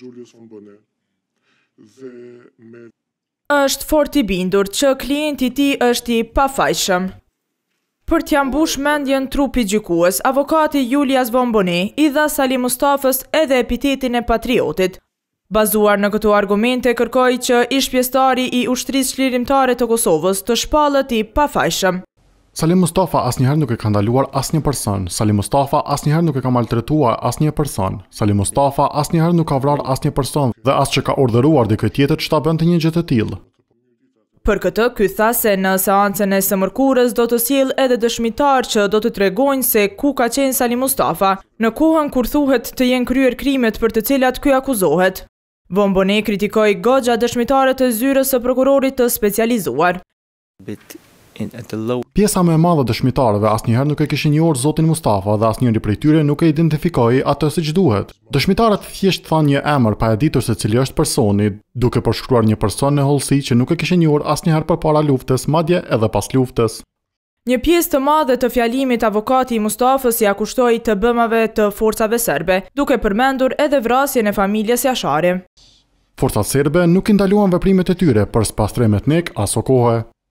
Gjulius Ombone. është fort i bindur që klienti ti është i pafajshëm. Për t'ja mbush mendjen trupi gjykuës, avokati Julias Vomboni i dha Salim Mustafës edhe epitetin e patriotit. Bazuar në këtu argumente, kërkoj që ishpjestari i ushtrisë shlirimtare të Kosovës të shpalët i pafajshëm. Salim Mustafa asnjëherë nuk e ka ndaluar asnjë person. Salim Mustafa asnjëherë nuk e ka maltretuar asnjë person. Salim Mustafa asnjëherë nuk ka vrarë asnjë person dhe as ka orderuar dhe këtë tjetër çta bën të një gjë të tillë. Për këtë, ky tha se në seancën e së mërkurës do të sjellë edhe dëshmitar që do të tregojnë se ku ka qenë Salim Mustafa në kohën kur thuhet të jenë kryer krimet për të cilat ky akuzohet. Von Bonet kritikoi goxha dëshmitare të zyrës së prokurorit të specializuar. Pjesa më e madhe dëshmitarëve asnjëherë nuk e kishin njohur Zotin Mustafa dhe asnjëri prej tyre nuk e identifikoi atë siç duhet. Dëshmitarët thjesht thanë një emër pa e ditur se cili është personi, duke përshkruar një person në hollësi që nuk e kishin njohur asnjëherë përpara luftës, madje edhe pas luftës. Një pjesë të madhe të fjalimit avokati i Mustafës ja kushtoi të bëmave të forcave serbe, duke përmendur edhe vrasjen e familjes Jashari. Forcat serbe nuk i ndaluan veprimet e tyre për spastrim etnik aso kohë.